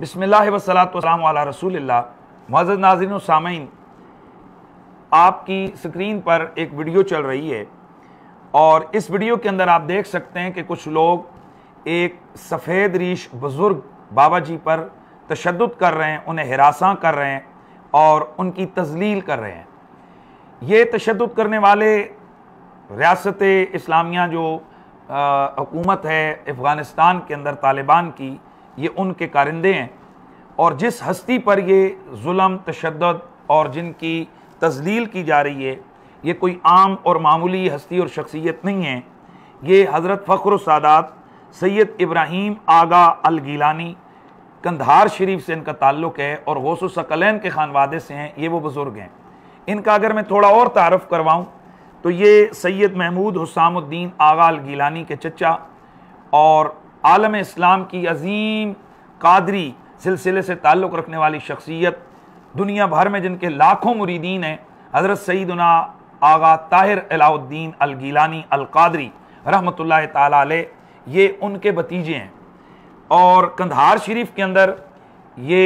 बसमिल्लाम रसूल मज़द नाजिन सामीन आपकी स्क्रीन पर एक वीडियो चल रही है और इस वीडियो के अंदर आप देख सकते हैं कि कुछ लोग एक सफ़ेद रीश बुज़ुर्ग बाबा जी पर तशद कर रहे हैं उन्हें हरासा कर रहे हैं और उनकी तजलील कर रहे हैं ये तशद करने वाले रियासत इस्लामिया जो हकूमत है अफ़गानिस्तान के अंदर तालिबान की ये उनके कारिंदे हैं और जिस हस्ती पर ये जुल्म तशद और जिनकी तजलील की जा रही है ये कोई आम और मामूली हस्ती और शख्सियत नहीं है ये हज़रत फ़ख्र सादात सैयद इब्राहिम आगा गीलानी कंधार शरीफ से इनका ताल्लुक है और गौस सकलैन के खानवादे से हैं ये वो बुज़ुर्ग हैं इनका अगर मैं थोड़ा और तारफ़ करवाऊँ तो ये सैयद महमूद हुसामुद्दीन आगा अल गीलानी के चचा और आलम इस्लाम की अजीम कादरी सिलसिले से ताल्लुक़ रखने वाली शख्सियत दुनिया भर में जिनके लाखों मुरीदीन हैं हज़रत सईदना आगा ताहिर अलाउद्दीन अलगीलानी अलकादरी रहमत ला ये उनके भतीजे हैं और कंधार शरीफ के अंदर ये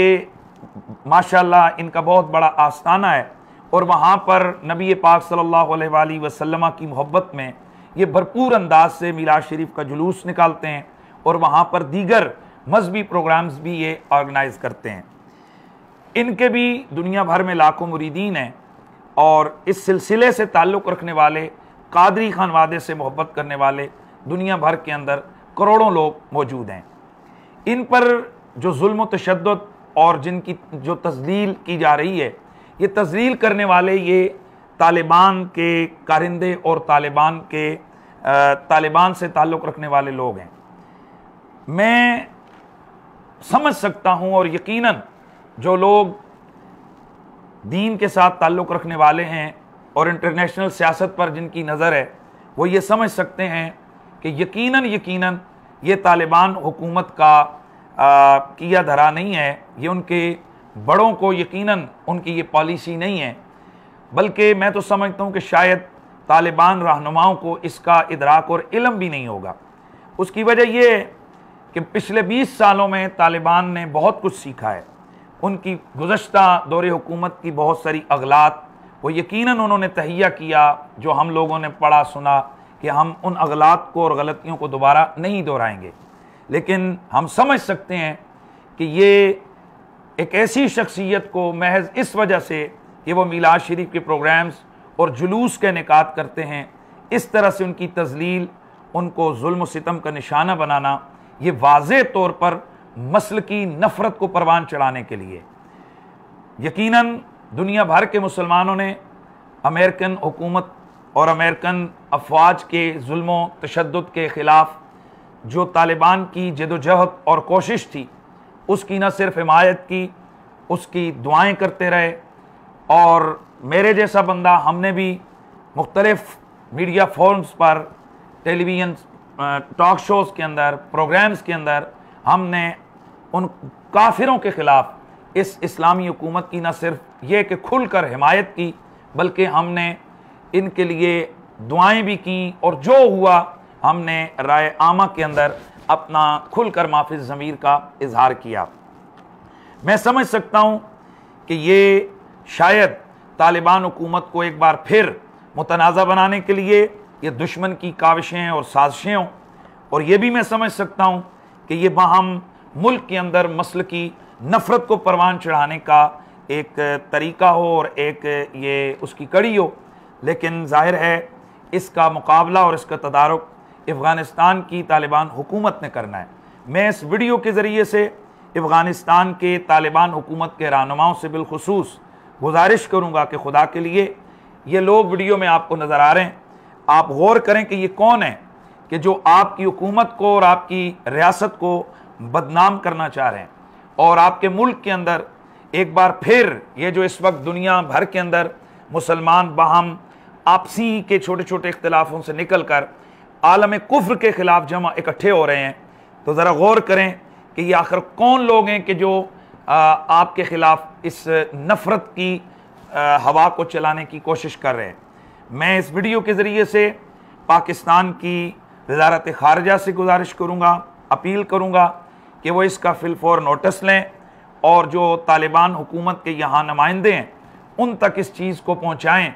माशाल्लाह इनका बहुत बड़ा आस्थाना है और वहाँ पर नबी पाक सल्लल्लाहु अलैहि वसल्लम की मोहब्बत में ये भरपूर अंदाज से मिलाद शरीफ का जुलूस निकालते हैं और वहाँ पर दीगर मजहबी प्रोग्राम्स भी ये ऑर्गेनाइज़ करते हैं इनके भी दुनिया भर में लाखों मुरीदीन हैं और इस सिलसिले से ताल्लुक़ रखने वाले कादरी खान वादे से मोहब्बत करने वाले दुनिया भर के अंदर करोड़ों लोग मौजूद हैं इन पर जो जुल्म तशद और जिनकी जो तजलील की जा रही है ये तजलील करने वाले ये तालिबान के कारिंदे और तालिबान के तालिबान से ताल्लुक़ रखने वाले लोग हैं मैं समझ सकता हूं और यकीनन जो लोग दीन के साथ ताल्लुक़ रखने वाले हैं और इंटरनेशनल सियासत पर जिनकी नज़र है वो ये समझ सकते हैं कि यकीनन यकीनन ये तालिबान हुकूमत का आ, किया धरा नहीं है ये उनके बड़ों को यकीनन उनकी ये पॉलिसी नहीं है बल्कि मैं तो समझता हूँ कि शायद तालिबान रहनुमाओं को इसका इदराक और इलम भी नहीं होगा उसकी वजह यह कि पिछले 20 सालों में तालिबान ने बहुत कुछ सीखा है उनकी गुज्त दौरे हुकूमत की बहुत सारी अगलात वो यकीन उन्होंने तहिया किया जो हम लोगों ने पढ़ा सुना कि हम उन अगलात को और गलतियों को दोबारा नहीं दोहराएंगे लेकिन हम समझ सकते हैं कि ये एक ऐसी शख्सियत को महज इस वजह से कि वो मिलाद शरीफ के प्रोग्राम्स और जुलूस के इनका करते हैं इस तरह से उनकी तजलील उनको जुल्म सितम का निशाना बनाना ये वाज तौर पर मसल की नफरत को परवान चढ़ाने के लिए यकीनन दुनिया भर के मुसलमानों ने अमेरिकन हुकूमत और अमेरिकन अफवाज के जुल्मों तशद के ख़िलाफ़ जो तालिबान की जदोजहद और कोशिश थी उसकी न सिर्फ हिमायत की उसकी दुआएं करते रहे और मेरे जैसा बंदा हमने भी मुख्तलफ़ मीडिया फॉर्म्स पर टेलीविजन टॉक शोज़ के अंदर प्रोग्राम्स के अंदर हमने उन काफिरों के ख़िलाफ़ इस इस्लामी हुकूमत की न सिर्फ ये कि खुल कर हिमायत की बल्कि हमने इनके लिए दुआएं भी की और जो हुआ हमने राय आमा के अंदर अपना खुलकर माफिज ज़मीर का इजहार किया मैं समझ सकता हूँ कि ये शायद तालिबान हुकूमत को एक बार फिर मुतनाज़ा बनाने के लिए ये दुश्मन की काविशें और साजिशें हों और ये भी मैं समझ सकता हूँ कि ये बाहम मुल्क के अंदर मसल की नफ़रत को परवान चढ़ाने का एक तरीका हो और एक ये उसकी कड़ी हो लेकिन जाहिर है इसका मुकाबला और इसका तदारक अफ़गानिस्तान की तालिबान हुकूमत ने करना है मैं इस वीडियो के ज़रिए से अफ़गानिस्तान के तालिबान हुकूमत के रहनुमाओं से बिलखसूस गुजारिश करूँगा कि खुदा के लिए ये लोग वीडियो में आपको नज़र आ रहे हैं आप गौर करें कि ये कौन है कि जो आपकी हुकूमत को और आपकी रियासत को बदनाम करना चाह रहे हैं और आपके मुल्क के अंदर एक बार फिर ये जो इस वक्त दुनिया भर के अंदर मुसलमान बाहम आपसी के छोटे छोटे इख्तलाफों से निकल कर आलम कुफ्र के ख़िलाफ़ जमा इकट्ठे हो रहे हैं तो ज़रा गौर करें कि ये आखिर कौन लोग हैं कि जो आपके ख़िलाफ़ इस नफ़रत की हवा को चलाने की कोशिश कर रहे हैं मैं इस वीडियो के ज़रिए से पाकिस्तान की वजारत खारजा से गुजारिश करूँगा अपील करूँगा कि वह इसका फिलफौर नोटिस लें और जो तालिबान हुकूमत के यहाँ नुमाइंदे हैं उन तक इस चीज़ को पहुँचाएँ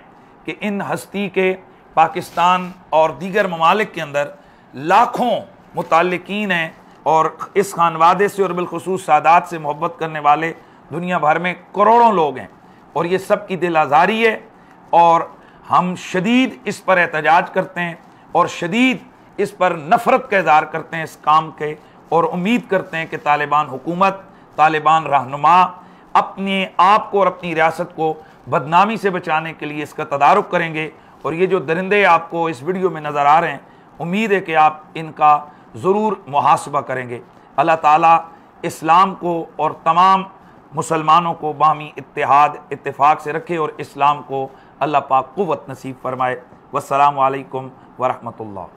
कि इन हस्ती के पाकिस्तान और दीगर ममालिक के अंदर लाखों मुतलकिन हैं और इस खान वादे से और बिलखसूस सादात से मोहब्बत करने वाले दुनिया भर में करोड़ों लोग हैं और ये सब की दिल आज़ारी है और हम शदीद इस पर एहतजाज करते हैं और शदीद इस पर नफ़रत का इजहार करते हैं इस काम के और उम्मीद करते हैं कि तालिबान हुकूमत तालिबान रहनुमा अपने आप को और अपनी रियासत को बदनामी से बचाने के लिए इसका तदारक करेंगे और ये जो दरिंदे आपको इस वीडियो में नज़र आ रहे हैं उम्मीद है कि आप इनका ज़रूर मुहासबा करेंगे अल्लाह ताला इस्लाम को और तमाम मुसलमानों को बामी इतिहाद इत्तेफाक से रखे और इस्लाम को अल्लाह पाक क़वत नसीब फरमाए वालकम वरहमल